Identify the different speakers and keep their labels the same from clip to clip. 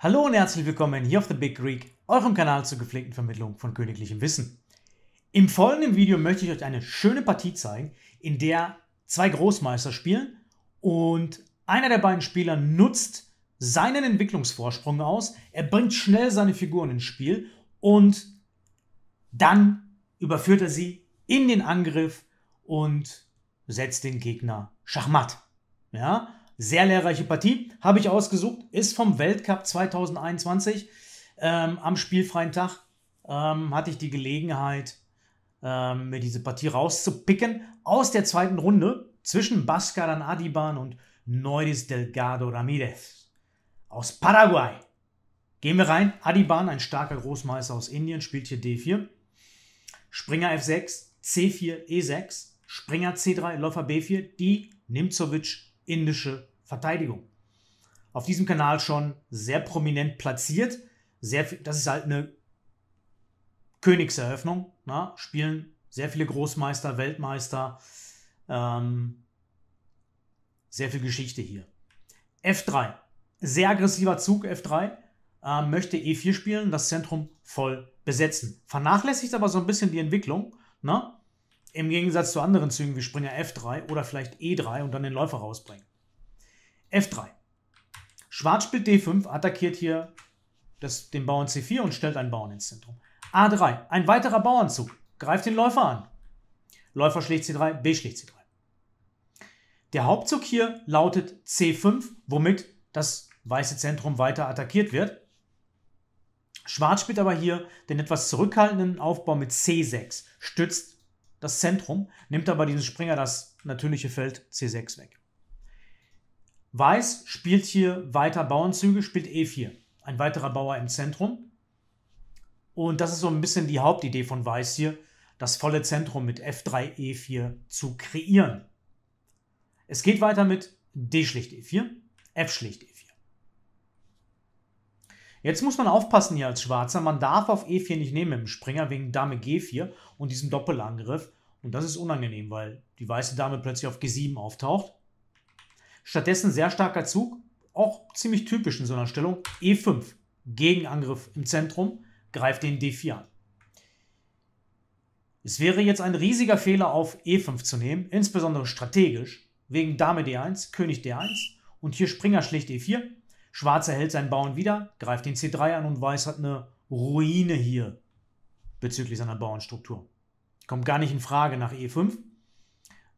Speaker 1: Hallo und herzlich willkommen hier auf The Big Greek, eurem Kanal zur gepflegten Vermittlung von königlichem Wissen. Im folgenden Video möchte ich euch eine schöne Partie zeigen, in der zwei Großmeister spielen und einer der beiden Spieler nutzt seinen Entwicklungsvorsprung aus, er bringt schnell seine Figuren ins Spiel und dann überführt er sie in den Angriff und setzt den Gegner schachmatt. Ja? sehr lehrreiche Partie. Habe ich ausgesucht, ist vom Weltcup 2021 ähm, am spielfreien Tag. Ähm, hatte ich die Gelegenheit, ähm, mir diese Partie rauszupicken aus der zweiten Runde zwischen Baskaran Adiban und Neuris Delgado Ramirez aus Paraguay. Gehen wir rein. Adiban, ein starker Großmeister aus Indien, spielt hier D4. Springer F6, C4, E6, Springer C3, Läufer B4, die Nimzovic indische Verteidigung. Auf diesem Kanal schon sehr prominent platziert. Sehr das ist halt eine Königseröffnung. Na? Ne? Spielen sehr viele Großmeister, Weltmeister. Ähm, sehr viel Geschichte hier. F3. Sehr aggressiver Zug, F3. Ähm, möchte E4 spielen, das Zentrum voll besetzen. Vernachlässigt aber so ein bisschen die Entwicklung. Ne? Im Gegensatz zu anderen Zügen wie Springer F3 oder vielleicht E3 und dann den Läufer rausbringen. F3. Schwarz spielt D5, attackiert hier das, den Bauern C4 und stellt einen Bauern ins Zentrum. A3, ein weiterer Bauernzug, greift den Läufer an. Läufer schlägt C3, B schlägt C3. Der Hauptzug hier lautet C5, womit das weiße Zentrum weiter attackiert wird. Schwarz spielt aber hier den etwas zurückhaltenden Aufbau mit C6, stützt das Zentrum, nimmt aber diesem Springer das natürliche Feld C6 weg. Weiß spielt hier weiter Bauernzüge, spielt E4. Ein weiterer Bauer im Zentrum. Und das ist so ein bisschen die Hauptidee von Weiß hier, das volle Zentrum mit F3, E4 zu kreieren. Es geht weiter mit D schlicht E4, F schlicht E4. Jetzt muss man aufpassen hier als Schwarzer. Man darf auf E4 nicht nehmen mit dem Springer wegen Dame G4 und diesem Doppelangriff. Und das ist unangenehm, weil die weiße Dame plötzlich auf G7 auftaucht. Stattdessen sehr starker Zug, auch ziemlich typisch in so einer Stellung, E5, Gegenangriff im Zentrum, greift den D4 an. Es wäre jetzt ein riesiger Fehler auf E5 zu nehmen, insbesondere strategisch, wegen Dame D1, König D1 und hier Springer schlicht E4. Schwarz erhält seinen Bauern wieder, greift den C3 an und Weiß hat eine Ruine hier bezüglich seiner Bauernstruktur. Kommt gar nicht in Frage nach E5.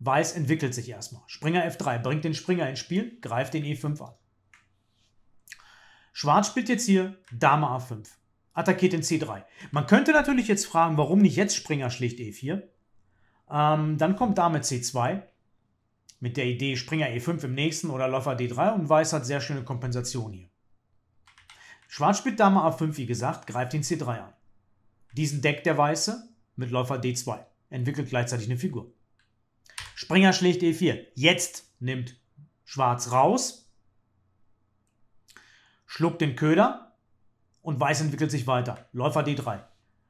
Speaker 1: Weiß entwickelt sich erstmal. Springer F3 bringt den Springer ins Spiel, greift den E5 an. Schwarz spielt jetzt hier Dame A5, attackiert den C3. Man könnte natürlich jetzt fragen, warum nicht jetzt Springer schlicht E4. Ähm, dann kommt Dame C2 mit der Idee Springer E5 im nächsten oder Läufer D3 und Weiß hat sehr schöne Kompensation hier. Schwarz spielt Dame A5, wie gesagt, greift den C3 an. Diesen deckt der Weiße mit Läufer D2, entwickelt gleichzeitig eine Figur. Springer schlägt E4. Jetzt nimmt Schwarz raus, schluckt den Köder und Weiß entwickelt sich weiter. Läufer D3.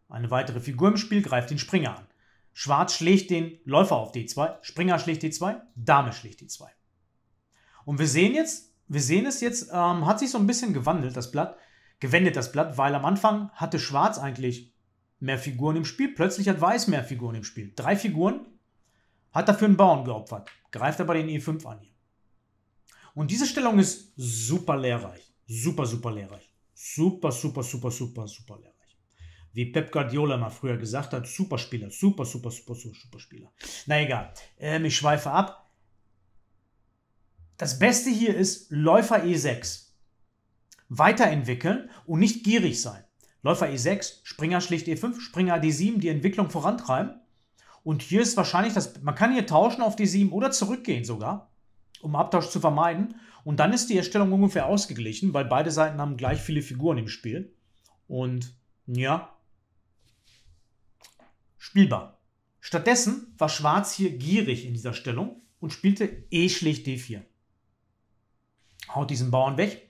Speaker 1: Eine weitere Figur im Spiel greift den Springer an. Schwarz schlägt den Läufer auf D2, Springer schlägt D2, Dame schlägt D2. Und wir sehen jetzt, wir sehen es jetzt, ähm, hat sich so ein bisschen gewandelt, das Blatt, gewendet das Blatt, weil am Anfang hatte Schwarz eigentlich mehr Figuren im Spiel, plötzlich hat Weiß mehr Figuren im Spiel. Drei Figuren hat dafür einen Bauern geopfert, greift aber den E5 an hier. Und diese Stellung ist super lehrreich. Super, super lehrreich. Super, super, super, super, super lehrreich. Wie Pep Guardiola mal früher gesagt hat, Superspieler, super, super, super, super, super Spieler. Na egal, ähm, ich schweife ab. Das Beste hier ist Läufer E6. Weiterentwickeln und nicht gierig sein. Läufer E6, Springer schlicht E5, Springer D7, die Entwicklung vorantreiben und hier ist wahrscheinlich das, man kann hier tauschen auf die 7 oder zurückgehen sogar, um Abtausch zu vermeiden. Und dann ist die Erstellung ungefähr ausgeglichen, weil beide Seiten haben gleich viele Figuren im Spiel. Und ja, spielbar. Stattdessen war Schwarz hier gierig in dieser Stellung und spielte eh schlicht D4. Haut diesen Bauern weg.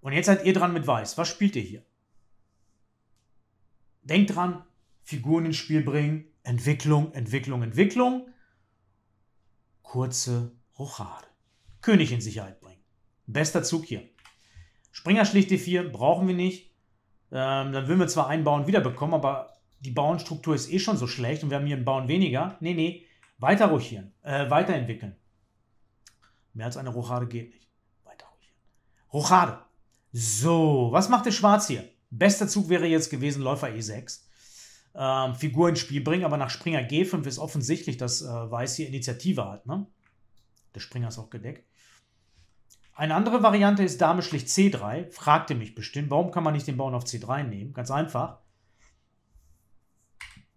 Speaker 1: Und jetzt seid ihr dran mit Weiß. Was spielt ihr hier? Denkt dran, Figuren ins Spiel bringen, Entwicklung, Entwicklung, Entwicklung, kurze Rochade. König in Sicherheit bringen. Bester Zug hier. Springer schlicht D4 brauchen wir nicht. Ähm, dann würden wir zwar einen Bauern wiederbekommen, aber die Bauernstruktur ist eh schon so schlecht und wir haben hier einen Bauern weniger. Nee, nee, weiter rochieren, äh, weiterentwickeln. Mehr als eine Rochade geht nicht. Weiter rochieren. Rochade. So, was macht der Schwarz hier? Bester Zug wäre jetzt gewesen Läufer E6 ähm, Figur ins Spiel bringen, aber nach Springer G5 ist offensichtlich, dass äh, Weiß hier Initiative hat. Ne? Der Springer ist auch gedeckt. Eine andere Variante ist Dame schlicht C3. Fragt ihr mich bestimmt, warum kann man nicht den Bauern auf C3 nehmen? Ganz einfach.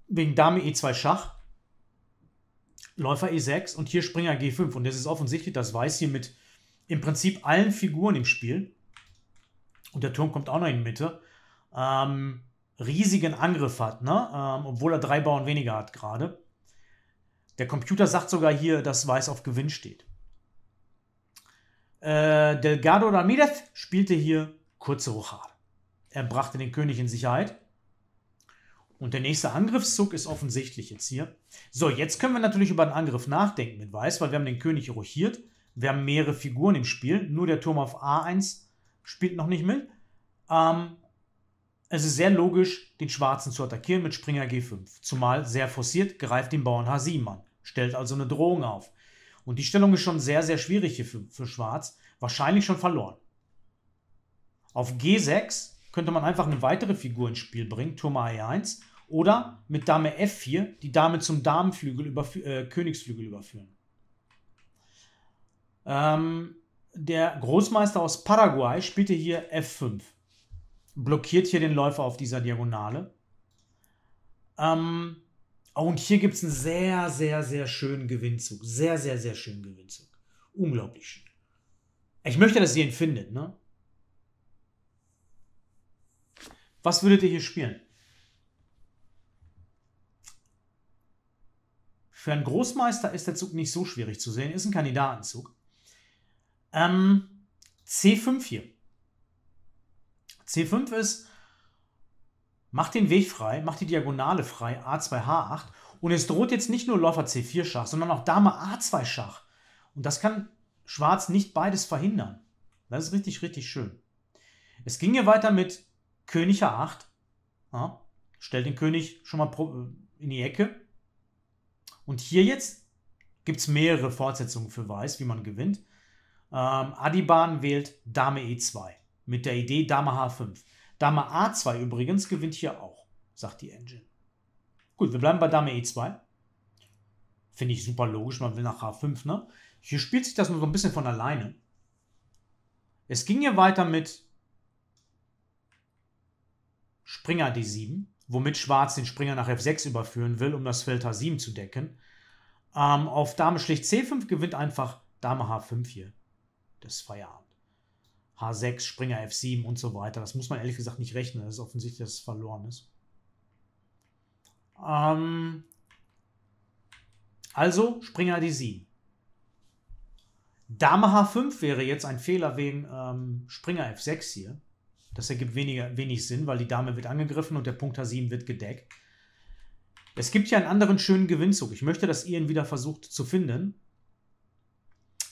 Speaker 1: Wegen Dame E2 Schach, Läufer E6 und hier Springer G5. Und es ist offensichtlich, dass Weiß hier mit im Prinzip allen Figuren im Spiel und der Turm kommt auch noch in Mitte, ähm, riesigen Angriff hat, ne? Ähm, obwohl er drei Bauern weniger hat gerade. Der Computer sagt sogar hier, dass Weiß auf Gewinn steht. Äh, Delgado Ramirez spielte hier kurze Rochade. Er brachte den König in Sicherheit. Und der nächste Angriffszug ist offensichtlich jetzt hier. So, jetzt können wir natürlich über den Angriff nachdenken mit Weiß, weil wir haben den König rochiert. Wir haben mehrere Figuren im Spiel. Nur der Turm auf A1 spielt noch nicht mit. Ähm, es ist sehr logisch, den Schwarzen zu attackieren mit Springer G5, zumal sehr forciert greift den Bauern H7 an, stellt also eine Drohung auf. Und die Stellung ist schon sehr, sehr schwierig hier für, für Schwarz, wahrscheinlich schon verloren. Auf G6 könnte man einfach eine weitere Figur ins Spiel bringen, Turm a 1 e oder mit Dame F4 die Dame zum Damenflügel überf äh, Königsflügel überführen. Ähm, der Großmeister aus Paraguay spielte hier F5 blockiert hier den Läufer auf dieser Diagonale. Ähm, oh, und hier gibt es einen sehr, sehr, sehr schönen Gewinnzug. Sehr, sehr, sehr schönen Gewinnzug. Unglaublich schön. Ich möchte, dass ihr ihn findet, ne? Was würdet ihr hier spielen? Für einen Großmeister ist der Zug nicht so schwierig zu sehen. Ist ein Kandidatenzug. Ähm, C5 hier. C5 ist, macht den Weg frei, macht die Diagonale frei, A2, H8. Und es droht jetzt nicht nur Läufer C4 Schach, sondern auch Dame A2 Schach. Und das kann Schwarz nicht beides verhindern. Das ist richtig, richtig schön. Es ging hier weiter mit König A8. Ja, stellt den König schon mal äh, in die Ecke. Und hier jetzt gibt es mehrere Fortsetzungen für Weiß, wie man gewinnt. Ähm, Adiban wählt Dame E2 mit der Idee Dame H5. Dame A2 übrigens gewinnt hier auch, sagt die Engine. Gut, wir bleiben bei Dame E2. Finde ich super logisch, man will nach H5, ne? Hier spielt sich das nur so ein bisschen von alleine. Es ging hier weiter mit Springer D7, womit Schwarz den Springer nach F6 überführen will, um das Feld H7 zu decken. Ähm, auf Dame schlicht C5 gewinnt einfach Dame H5 hier. Das Feierabend. H6, Springer F7 und so weiter. Das muss man ehrlich gesagt nicht rechnen. Das ist offensichtlich, dass es verloren ist. Ähm also Springer D7. Dame H5 wäre jetzt ein Fehler wegen ähm, Springer F6 hier. Das ergibt weniger, wenig Sinn, weil die Dame wird angegriffen und der Punkt H7 wird gedeckt. Es gibt hier einen anderen schönen Gewinnzug. Ich möchte, dass ihr ihn wieder versucht zu finden.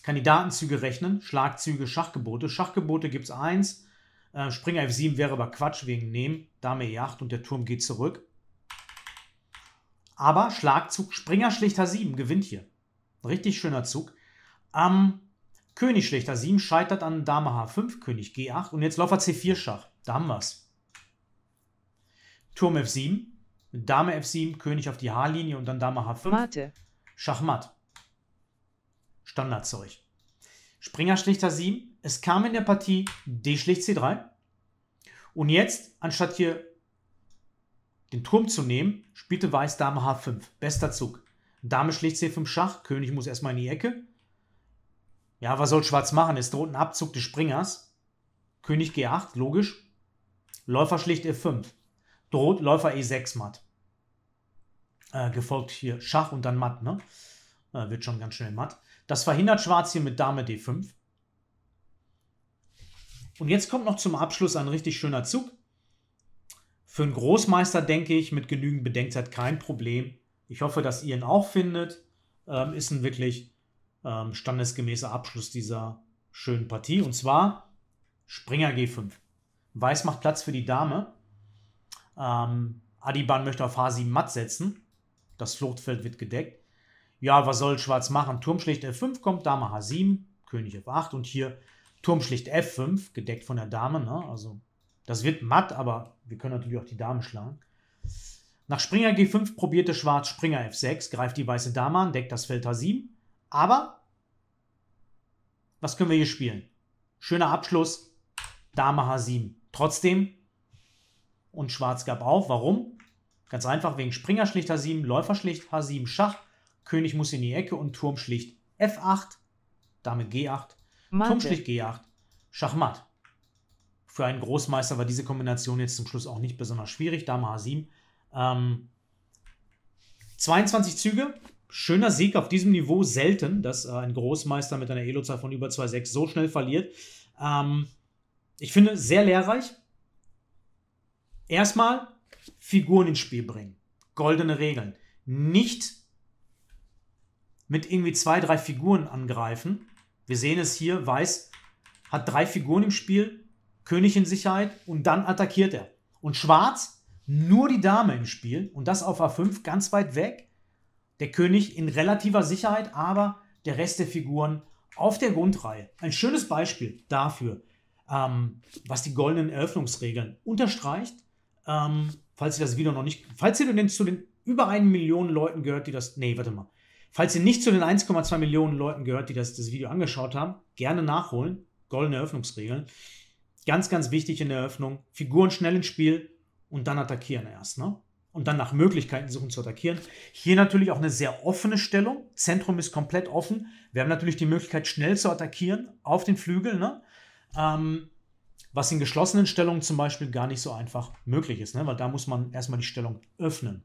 Speaker 1: Kandidatenzüge rechnen, Schlagzüge, Schachgebote. Schachgebote gibt es eins. Äh, Springer F7 wäre aber Quatsch wegen Nehmen. Dame E8 und der Turm geht zurück. Aber Schlagzug Springer schlicht H7 gewinnt hier. Richtig schöner Zug. Ähm, König schlicht H7 scheitert an Dame H5, König G8 und jetzt Läufer C4 Schach. Da haben wir es. Turm F7, Dame F7, König auf die H-Linie und dann Dame H5. Mate. Schachmatt. Standardzeug. Springer schlicht h 7. Es kam in der Partie D schlicht C3. Und jetzt, anstatt hier den Turm zu nehmen, spielte Weiß Dame H5. Bester Zug. Dame schlicht C5 Schach. König muss erstmal in die Ecke. Ja, was soll Schwarz machen? Es droht ein Abzug des Springers. König G8, logisch. Läufer schlicht E5. Droht Läufer E6 matt. Äh, gefolgt hier Schach und dann matt, ne? Äh, wird schon ganz schnell matt. Das verhindert Schwarz hier mit Dame D5. Und jetzt kommt noch zum Abschluss ein richtig schöner Zug. Für einen Großmeister denke ich mit genügend Bedenkzeit kein Problem. Ich hoffe, dass ihr ihn auch findet. Ähm, ist ein wirklich ähm, standesgemäßer Abschluss dieser schönen Partie. Und zwar Springer G5. Weiß macht Platz für die Dame. Ähm, Adiban möchte auf H7 matt setzen. Das Fluchtfeld wird gedeckt ja, was soll Schwarz machen? Turm schlägt F5 kommt, Dame H7, König F8 und hier Turm schlägt F5, gedeckt von der Dame. Ne? Also das wird matt, aber wir können natürlich auch die Dame schlagen. Nach Springer G5 probierte Schwarz Springer F6, greift die weiße Dame an, deckt das Feld H7. Aber was können wir hier spielen? Schöner Abschluss, Dame H7. Trotzdem, und Schwarz gab auf. Warum? Ganz einfach, wegen Springer schlicht H7, Läufer schlicht H7, Schach. König muss in die Ecke und Turm schlicht F8, Dame G8, Mann, Turm schlicht G8, Schachmatt. Für einen Großmeister war diese Kombination jetzt zum Schluss auch nicht besonders schwierig, Dame H7. Ähm, 22 Züge, schöner Sieg auf diesem Niveau, selten, dass äh, ein Großmeister mit einer Elo-Zahl von über 2,6 so schnell verliert. Ähm, ich finde, sehr lehrreich. Erstmal Figuren ins Spiel bringen. Goldene Regeln. Nicht mit irgendwie zwei, drei Figuren angreifen. Wir sehen es hier, Weiß hat drei Figuren im Spiel, König in Sicherheit und dann attackiert er. Und Schwarz nur die Dame im Spiel und das auf A5 ganz weit weg. Der König in relativer Sicherheit, aber der Rest der Figuren auf der Grundreihe. Ein schönes Beispiel dafür, ähm, was die goldenen Eröffnungsregeln unterstreicht. Ähm, falls ihr das Video noch nicht, falls ihr zu den über einen Million Leuten gehört, die das, nee, warte mal, Falls ihr nicht zu den 1,2 Millionen Leuten gehört, die das, das Video angeschaut haben, gerne nachholen. Goldene Öffnungsregeln. Ganz, ganz wichtig in der Öffnung. Figuren schnell ins Spiel und dann attackieren erst. Ne? Und dann nach Möglichkeiten suchen zu attackieren. Hier natürlich auch eine sehr offene Stellung. Zentrum ist komplett offen. Wir haben natürlich die Möglichkeit, schnell zu attackieren auf den Flügel. Ne? Ähm, was in geschlossenen Stellungen zum Beispiel gar nicht so einfach möglich ist, ne? weil da muss man erstmal die Stellung öffnen.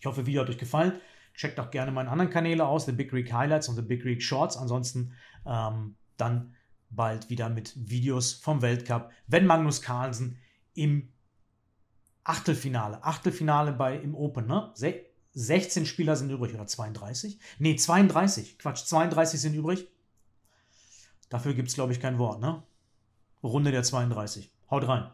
Speaker 1: Ich hoffe, das Video hat euch gefallen. Checkt auch gerne meine anderen Kanäle aus, The Big Greek Highlights und The Big Greek Shorts. Ansonsten ähm, dann bald wieder mit Videos vom Weltcup, wenn Magnus Carlsen im Achtelfinale, Achtelfinale bei im Open, ne? 16 Spieler sind übrig oder 32? Ne, 32, Quatsch, 32 sind übrig. Dafür gibt es, glaube ich, kein Wort, ne? Runde der 32. Haut rein.